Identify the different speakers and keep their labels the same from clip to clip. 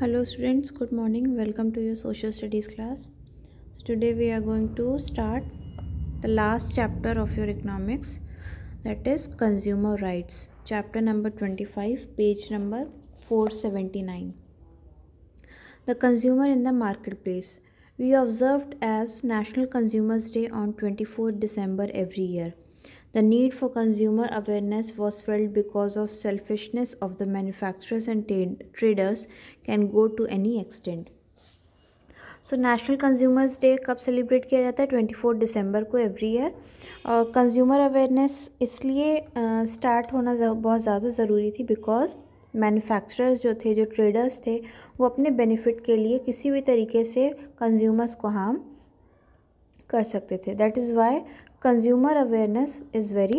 Speaker 1: hello students good morning welcome to your social studies class today we are going to start the last chapter of your economics that is consumer rights chapter number 25 page number 479 the consumer in the marketplace we observed as national consumers day on 24 december every year The need for consumer awareness was felt because of selfishness of the manufacturers and traders can go to any extent. So national consumers day कब celebrate किया जाता है twenty four दिसंबर को every year और consumer awareness इसलिए start होना बहुत ज़्यादा ज़रूरी थी बिकॉज मैन्युफैक्चरर्स जो थे जो ट्रेडर्स थे वो अपने बेनिफिट के लिए किसी भी तरीके से कंज्यूमर्स को हार्म कर सकते थे that is why consumer awareness is very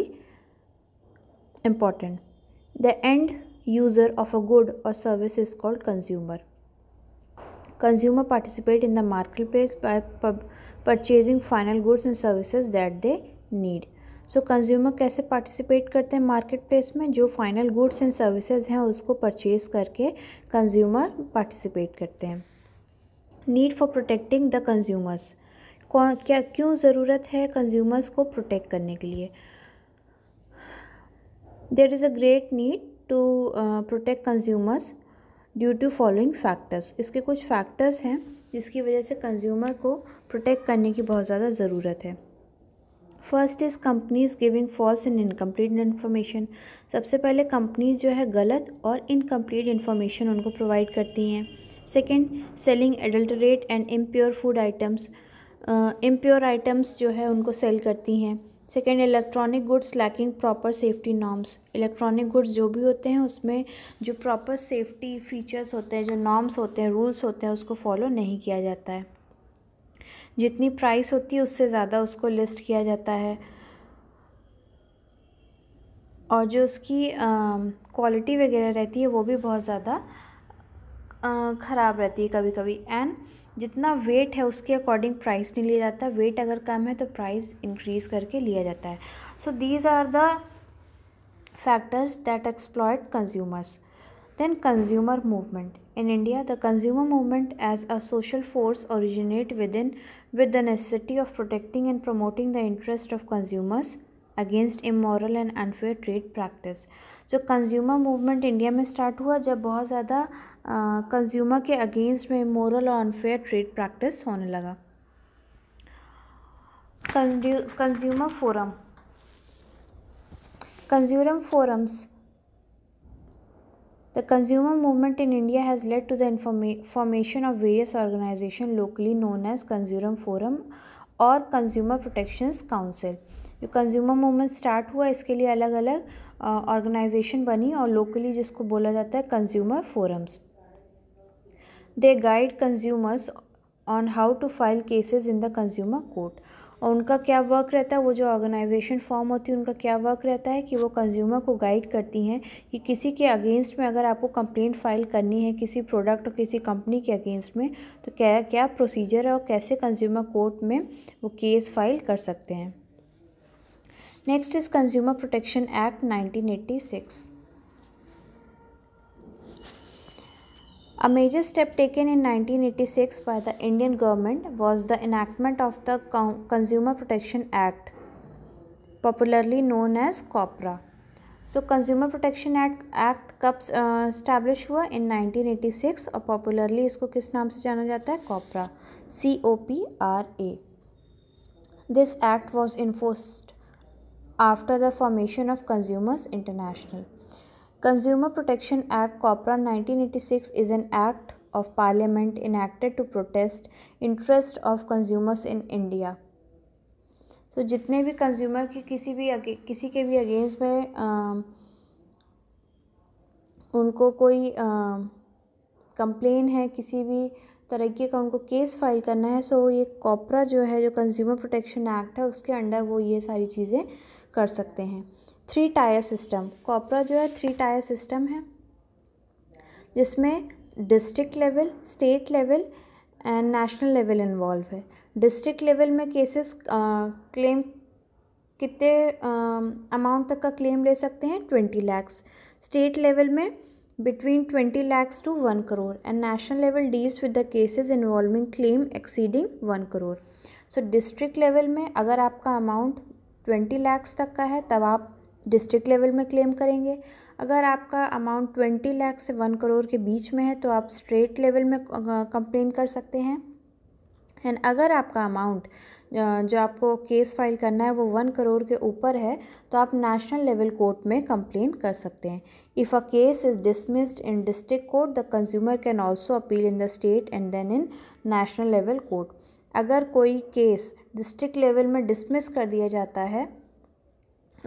Speaker 1: important. The end user of a good or service is called consumer. Consumer participate in the marketplace by purchasing final goods and services that they need. So so, consumer कैसे participate करते हैं market place में जो final goods and services हैं उसको purchase करके consumer participate करते हैं need for protecting the consumers क्या क्यों ज़रूरत है कंज्यूमर्स को प्रोटेक्ट करने के लिए there is a great need to protect consumers due to following factors इसके कुछ फैक्टर्स हैं जिसकी वजह से कंज्यूमर को प्रोटेक्ट करने की बहुत ज़्यादा ज़रूरत है first is companies giving false and incomplete information सबसे पहले कंपनीज जो है गलत और इनकम्प्लीट इन्फॉर्मेशन उनको प्रोवाइड करती हैं second selling adulterate and impure food items impure items जो है उनको सेल करती हैं second electronic goods lacking proper safety norms electronic goods जो भी होते हैं उसमें जो प्रॉपर सेफ्टी फीचर्स होते हैं जो नॉर्म्स होते हैं रूल्स होते हैं उसको फॉलो नहीं किया जाता है जितनी प्राइस होती है उससे ज़्यादा उसको लिस्ट किया जाता है और जो उसकी क्वालिटी वगैरह रहती है वो भी बहुत ज़्यादा ख़राब रहती है कभी कभी एंड जितना वेट है उसके अकॉर्डिंग प्राइस नहीं लिया जाता वेट अगर कम है तो प्राइस इंक्रीज़ करके लिया जाता है so these are the factors that exploited consumers then consumer movement in India the consumer movement as a social force originate within with the necessity of protecting and promoting the interest of consumers against immoral and unfair trade practice so consumer movement India में start हुआ जब बहुत ज़्यादा consumer के against में moral और unfair trade practice होने लगा consumer forum consumer forums the consumer movement in India has led to the formation of various organisation locally known as consumer forum और कंज्यूमर प्रोटेक्शन काउंसिल जो consumer movement start हुआ इसके लिए अलग अलग organisation बनी और लोकली जिसको बोला जाता है consumer forums they guide consumers on how to file cases in the consumer court और उनका क्या वर्क रहता है वो जो ऑर्गेनाइजेशन फॉर्म होती है उनका क्या वर्क रहता है कि वो कंज्यूमर को गाइड करती हैं कि किसी के अगेंस्ट में अगर आपको कंप्लेंट फाइल करनी है किसी प्रोडक्ट और किसी कंपनी के अगेंस्ट में तो क्या क्या प्रोसीजर है और कैसे कंज्यूमर कोर्ट में वो केस फाइल कर सकते हैं next is consumer protection act nineteen eighty six A major step taken in 1986 by the Indian government was the enactment of the Consumer Protection Act, popularly known as COPRA. So, Consumer Protection Act, Act कब establish हुआ 1986 और popularly इसको किस नाम से जाना जाता है COPRA C O P R A this act was enforced Consumer Protection Act COPRA 1986 is an act of parliament enacted to protest interest of consumers in India. तो so, जितने भी कंज्यूमर के किसी भी किसी के भी अगेंस्ट में आ, उनको कोई कंप्लेन है किसी भी तरीके का उनको केस फाइल करना है सो so ये कॉपरा जो है जो कंज्यूमर प्रोटेक्शन एक्ट है उसके अंडर वो ये सारी चीज़ें कर सकते हैं थ्री टायर सिस्टम कॉपरा जो है थ्री टायर सिस्टम है जिसमें district level state level and national level involve है डिस्ट्रिक्ट लेवल में केसेस क्लेम कितने अमाउंट तक का क्लेम ले सकते हैं ट्वेंटी लैक्स स्टेट लेवल में between twenty lakhs to one crore and national level deals with the cases involving claim exceeding one crore so district level में अगर आपका अमाउंट ट्वेंटी लैक्स तक का है तब आप डिस्ट्रिक्ट लेवल में क्लेम करेंगे अगर आपका अमाउंट ट्वेंटी लैक्स से वन करोड़ के बीच में है तो आप स्ट्रेट लेवल में कंप्लेन कर सकते हैं एंड अगर आपका अमाउंट जो आपको केस फाइल करना है वो वन करोड़ के ऊपर है तो आप नेशनल लेवल कोर्ट में कंप्लेन कर सकते हैं if a case is dismissed in district court the consumer can also appeal in the state and then in national level court अगर कोई केस डिस्ट्रिक्ट लेवल में डिसमिस कर दिया जाता है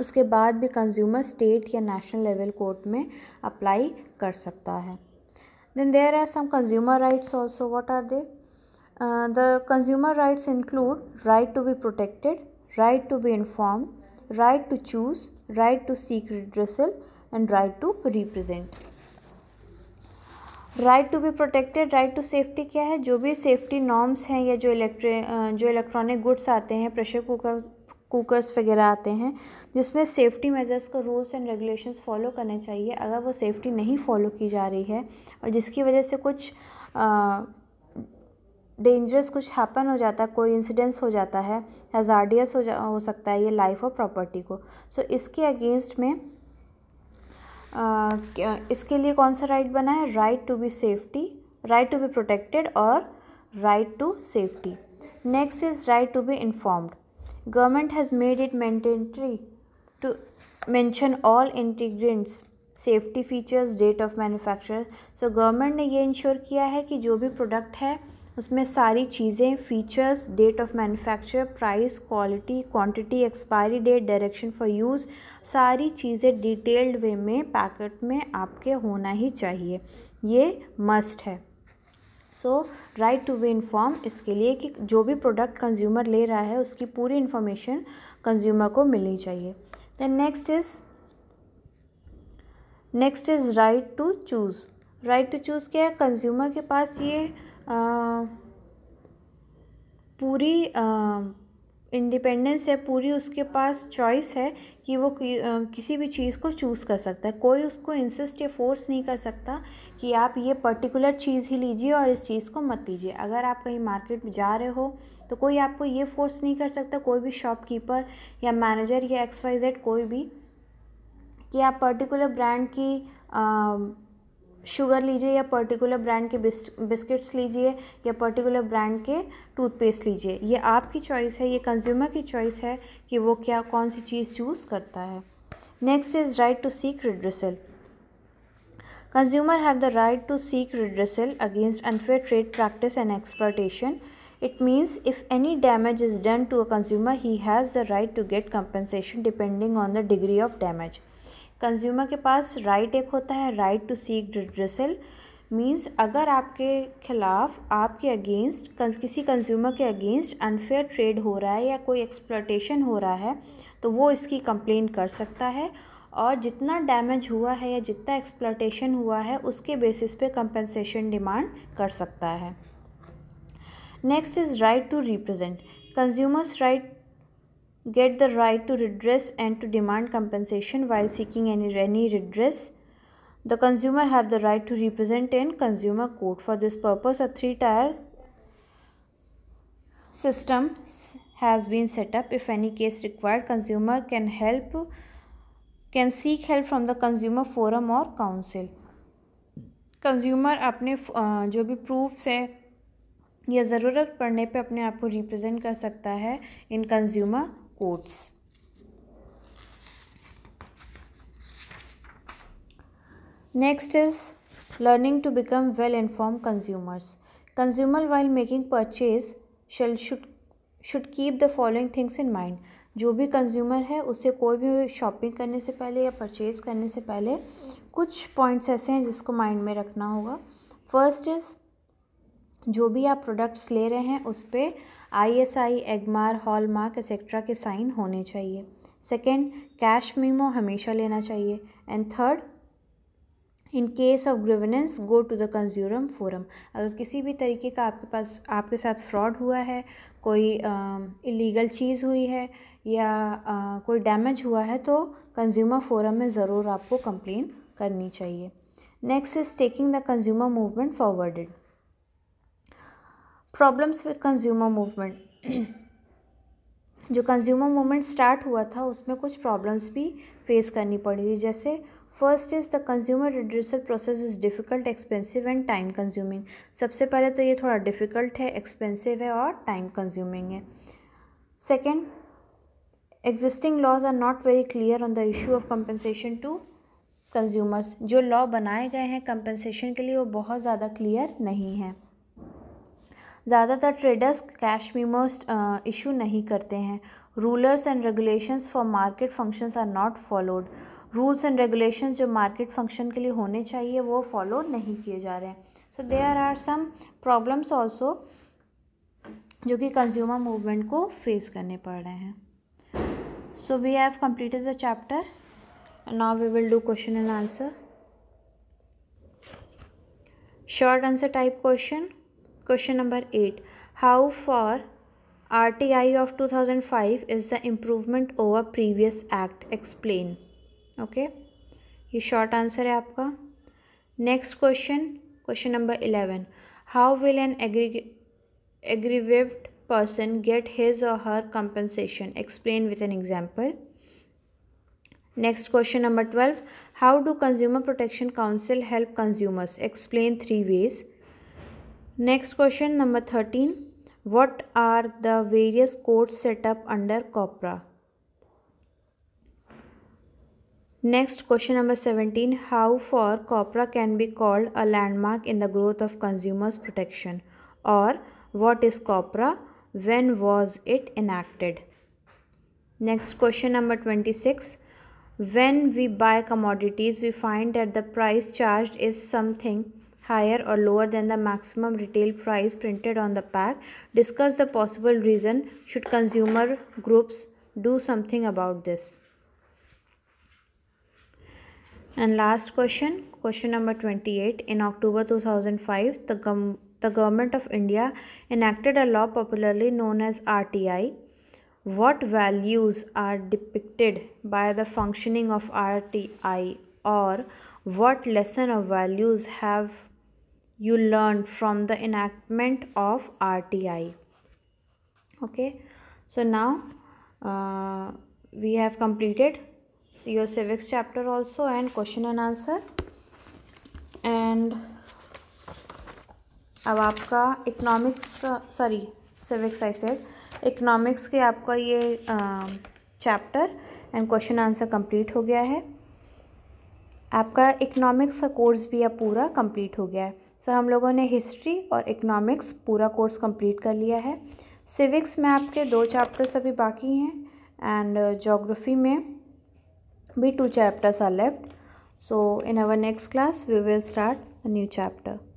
Speaker 1: उसके बाद भी कंज्यूमर स्टेट या नेशनल लेवल कोर्ट में अप्लाई कर सकता है then there are some consumer rights also what are they the consumer rights include right to be protected right to be inform right to choose right to seek redressal and right to represent right to be protected right to safety क्या है जो भी safety norms हैं या जो इलेक्ट्रे जो electronic goods आते हैं प्रेशर कुकर कुकर्स वगैरह आते हैं जिसमें सेफ्टी मेजर्स को रूल्स एंड रेगुलेशंस फॉलो करने चाहिए अगर वो सेफ्टी नहीं फॉलो की जा रही है और जिसकी वजह से कुछ डेंजरस कुछ हैपन हो जाता है कोई इंसिडेंस हो जाता है हजार्डियस हो जा हो सकता है ये लाइफ और प्रॉपर्टी को सो so, इसके अगेंस्ट में इसके लिए कौन सा राइट बना है right to be safety right to be protected और right to safety next is right to be informed government has made it mandatory to mention all ingredients safety features date of manufacture so government ने ये ensure किया है कि जो भी product है उसमें सारी चीज़ें features date of manufacture price quality quantity expiry date direction for use सारी चीज़ें डिटेल्ड वे में पैकेट में आपके होना ही चाहिए ये मस्ट है so right to be inform इसके लिए कि जो भी प्रोडक्ट कंज्यूमर ले रहा है उसकी पूरी इन्फॉर्मेशन कंज्यूमर को मिलनी चाहिए then next is next is right to choose right to choose क्या है कंज्यूमर के पास ये पूरी इंडिपेंडेंस है पूरी उसके पास चॉइस है कि वो कि, आ, किसी भी चीज़ को चूज़ कर सकता है कोई उसको इंसिस्ट या फोर्स नहीं कर सकता कि आप ये पर्टिकुलर चीज़ ही लीजिए और इस चीज़ को मत लीजिए अगर आप कहीं मार्केट में जा रहे हो तो कोई आपको ये फोर्स नहीं कर सकता कोई भी शॉपकीपर या मैनेजर या एक्स वाई जेड कोई भी कि आप पर्टिकुलर ब्रांड की आ, शुगर लीजिए या पर्टिकुलर ब्रांड के बिस्किट्स लीजिए या पर्टिकुलर ब्रांड के टूथपेस्ट लीजिए ये आपकी चॉइस है ये कंज्यूमर की चॉइस है कि वो क्या कौन सी चीज़ चूज़ करता है next is right to seek redressal consumer have the right to seek redressal against unfair trade practice and exploitation it means if any damage is done to a consumer he has the right to get compensation depending on the degree of damage consumer के पास right एक होता है right to seek redressal means अगर आपके खिलाफ आपके against किसी कंज्यूमर के अगेंस्ट अनफेयर ट्रेड हो रहा है या कोई एक्सप्लोटेशन हो रहा है तो वो इसकी कंप्लेन कर सकता है और जितना डैमेज हुआ है या जितना एक्सप्लोटेशन हुआ है उसके बेसिस पे कंपनसेशन डिमांड कर सकता है next is right to represent consumers right get the right to redress and to demand compensation while seeking any, any redress. The consumer have the right to represent in consumer court. For this purpose, a three-tier system has been set up. If any case required, consumer can help can seek help from the consumer forum or council. Consumer अपने जो भी proofs हैं या ज़रूरत पड़ने पे अपने आप को रिप्रेजेंट कर सकता है in consumer courts next is learning to become well inform consumers consumer while making purchase shall should should keep the following things in mind जो भी कंज्यूमर है उसे कोई भी शॉपिंग करने से पहले या परचेज़ करने से पहले कुछ पॉइंट्स ऐसे हैं जिसको माइंड में रखना होगा फर्स्ट इज़ जो भी आप प्रोडक्ट्स ले रहे हैं उस पर I S I Agmark hallmark etcetera के साइन होने चाहिए सेकेंड कैश मीमो हमेशा लेना चाहिए and third in case of grievance go to the consumer forum अगर किसी भी तरीके का आपके पास आपके साथ फ्रॉड हुआ है कोई इलीगल चीज़ हुई है या uh, कोई डैमेज हुआ है तो कंज्यूमर फोरम में ज़रूर आपको कंप्लेन करनी चाहिए next is taking the consumer movement forwarded problems with consumer movement जो कंज्यूमर मूवमेंट स्टार्ट हुआ था उसमें कुछ प्रॉब्लम्स भी फेस करनी पड़ी थी जैसे first is the consumer redressal process is difficult expensive and time consuming सबसे पहले तो ये थोड़ा डिफ़िकल्ट है एक्सपेंसिव है और टाइम कंज्यूमिंग है second existing laws are not very clear on the issue of compensation to consumers जो लॉ बनाए गए हैं कंपनसेशन के लिए वो बहुत ज़्यादा क्लियर नहीं है ज़्यादातर ट्रेडर्स कैश मीमोस इशू नहीं करते हैं rulers and regulations for market functions are not followed rules and regulations जो मार्केट फंक्शन के लिए होने चाहिए वो फॉलो नहीं किए जा रहे हैं so there are some problems also जो कि कंज्यूमर मूवमेंट को फेस करने पड़ रहे हैं so we have completed the chapter now we will do question and answer short answer type question Question number 8. How far RTI of 2005 is the improvement over previous act? Explain. Okay. ये short answer है आपका next question. Question number eleven: How will an aggrieved person get his or her compensation explain with an example next question number 12 how do consumer protection council help consumers explain three ways Next question number 13. What are the various codes set up under COPRA? Next question number 17. How for COPRA can be called a landmark in the growth of consumers protection or what is COPRA? When was it enacted? Next question number 26. When we buy commodities, we find that the price charged is something higher or lower than the maximum retail price printed on the pack. Discuss the possible reason should consumer groups do something about this. And last question, question number 28. In October 2005, the, gov the government of India enacted a law popularly known as RTI. What values are depicted by the functioning of RTI or what lesson of values have you learned from the enactment of RTI. Okay, so now uh, we have completed your civics chapter also and question and answer. And अब आपका economics sorry civics I said economics के आपका ये chapter and question answer complete हो गया है आपका economics का कोर्स भी अब पूरा कंप्लीट हो गया है सो so, हम लोगों ने हिस्ट्री और इकोनॉमिक्स पूरा कोर्स कंप्लीट कर लिया है सिविक्स में आपके दो चैप्टर्स अभी बाकी हैं एंड जोग्राफी uh, में भी two chapters are left so in our next class we will start new chapter